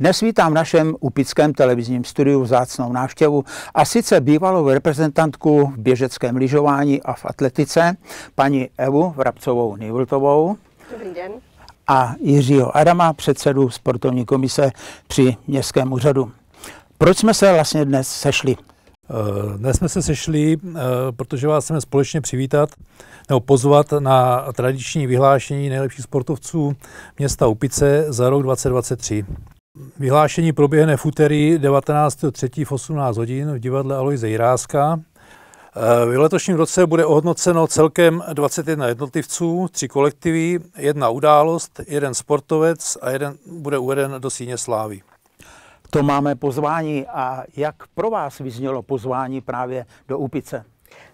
Dnes vítám v našem upickém televizním studiu vzácnou návštěvu a sice bývalou reprezentantku v běžeckém lyžování a v atletice, paní Evu Vrabcovou Nivultovou. Dobrý den. A Jiřího Adama, předsedu sportovní komise při Městském úřadu. Proč jsme se vlastně dnes sešli? Eh, dnes jsme se sešli, eh, protože vás chceme společně přivítat nebo pozvat na tradiční vyhlášení nejlepších sportovců města Upice za rok 2023. Vyhlášení proběhne v úterý 19.3. v 18 hodin v divadle Alojze Jiráska. Eh, v letošním roce bude ohodnoceno celkem 21 jednotlivců, tři kolektivy, jedna událost, jeden sportovec a jeden bude uveden do síně slávy. To máme pozvání a jak pro vás vyznělo pozvání právě do Úpice?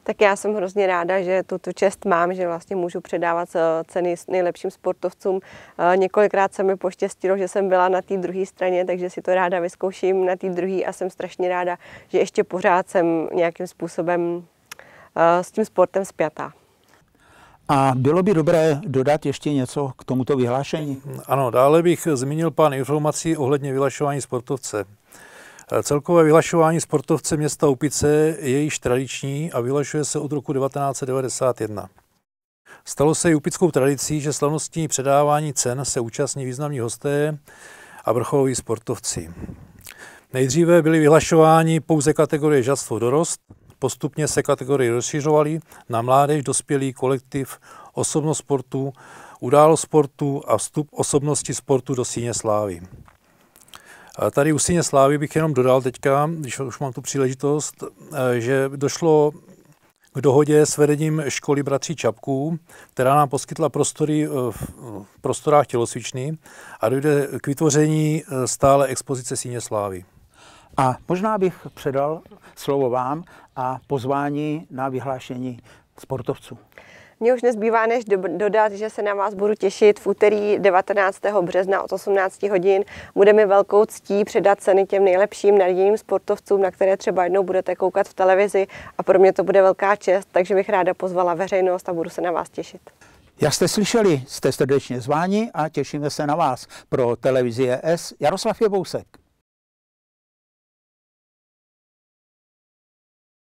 Tak já jsem hrozně ráda, že tuto čest mám, že vlastně můžu předávat eh, ceny s nejlepším sportovcům. Eh, několikrát se mi poštěstilo, že jsem byla na té druhé straně, takže si to ráda vyzkouším na té druhé a jsem strašně ráda, že ještě pořád jsem nějakým způsobem eh, s tím sportem zpětá. A bylo by dobré dodat ještě něco k tomuto vyhlášení? Ano, dále bych zmínil pán informací ohledně vyhlašování sportovce. Celkové vylašování sportovce města Upice je již tradiční a vylašuje se od roku 1991. Stalo se i upickou tradicí, že slavnostní předávání cen se účastní významní hosté a vrcholoví sportovci. Nejdříve byly vyhlašováni pouze kategorie žadstvo dorost, postupně se kategorie rozšiřovaly na mládež, dospělý kolektiv, osobnost sportu, událost sportu a vstup osobnosti sportu do síně slávy. A tady u Síně Slávy bych jenom dodal teďka, když už mám tu příležitost, eh, že došlo k dohodě s vedením školy bratří Čapků, která nám poskytla prostory eh, v prostorách tělocvičny a dojde k vytvoření eh, stále expozice Síně Slávy. A možná bych předal slovo vám a pozvání na vyhlášení sportovců. Mně už nezbývá než dodat, že se na vás budu těšit v úterý 19. března od 18 hodin. Bude mi velkou ctí předat ceny těm nejlepším nadějným sportovcům, na které třeba jednou budete koukat v televizi a pro mě to bude velká čest, takže bych ráda pozvala veřejnost a budu se na vás těšit. Jak jste slyšeli, jste srdečně zváni a těšíme se na vás pro televizi ES Jaroslav Jebousek.